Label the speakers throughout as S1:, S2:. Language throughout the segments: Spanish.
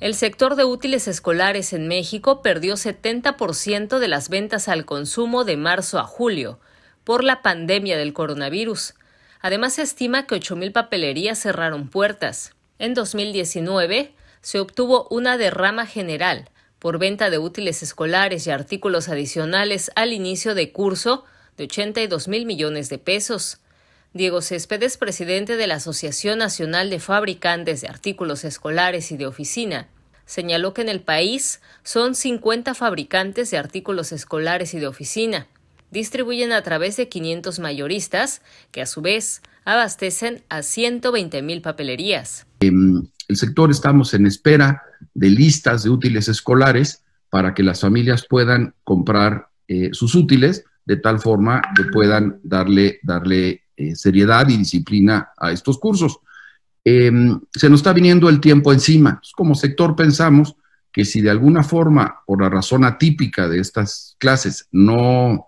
S1: El sector de útiles escolares en México perdió 70% de las ventas al consumo de marzo a julio por la pandemia del coronavirus. Además, se estima que mil papelerías cerraron puertas. En 2019, se obtuvo una derrama general por venta de útiles escolares y artículos adicionales al inicio de curso de 82 mil millones de pesos. Diego Céspedes, presidente de la Asociación Nacional de Fabricantes de Artículos Escolares y de Oficina, señaló que en el país son 50 fabricantes de artículos escolares y de oficina. Distribuyen a través de 500 mayoristas, que a su vez abastecen a 120 mil papelerías.
S2: En em, el sector estamos en espera de listas de útiles escolares para que las familias puedan comprar eh, sus útiles de tal forma que puedan darle, darle eh, seriedad y disciplina a estos cursos. Em, se nos está viniendo el tiempo encima. Como sector pensamos que si de alguna forma, por la razón atípica de estas clases, no,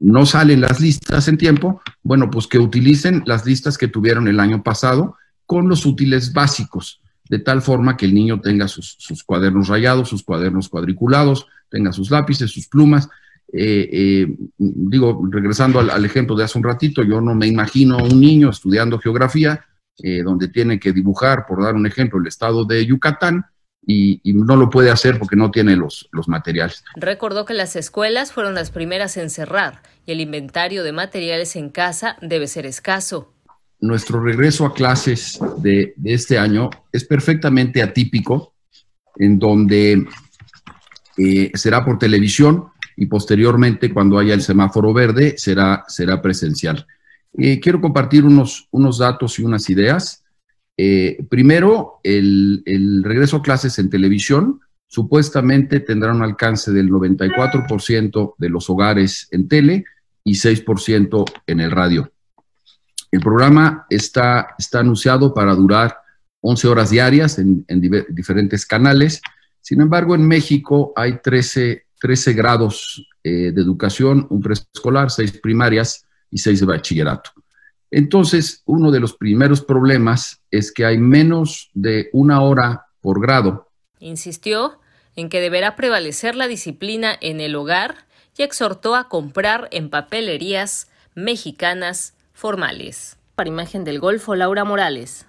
S2: no salen las listas en tiempo, bueno, pues que utilicen las listas que tuvieron el año pasado con los útiles básicos, de tal forma que el niño tenga sus cuadernos rayados, sus cuadernos cuadriculados, tenga sus lápices, sus plumas eh, eh, digo, regresando al, ejemplo de hace un ratito, yo no me imagino a un niño estudiando geografía, eh, donde tiene que dibujar, por dar un ejemplo, el estado de Yucatán, y, no lo puede hacer porque no tiene los, materiales.
S1: Recordó que las escuelas fueron las primeras en cerrar y el inventario de materiales en casa debe ser escaso.
S2: Nuestro regreso a clases de, este año es perfectamente atípico, en donde será por televisión, y posteriormente cuando haya el semáforo verde será, será presencial. Eh, quiero compartir unos, unos datos y unas ideas. Eh, primero, el, regreso a clases en televisión supuestamente tendrá un alcance del 94% de los hogares en tele y 6% en el radio. El programa está, está anunciado para durar 11 horas diarias en, en diferentes canales. Sin embargo, en México hay 13 13 grados eh, de educación, un preescolar, seis primarias y seis de bachillerato. Entonces, uno de los primeros problemas es que hay menos de una hora por
S1: grado. Insistió en que deberá prevalecer la disciplina en el hogar y exhortó a comprar en papelerías mexicanas formales. Para Imagen del Golfo, Laura Morales.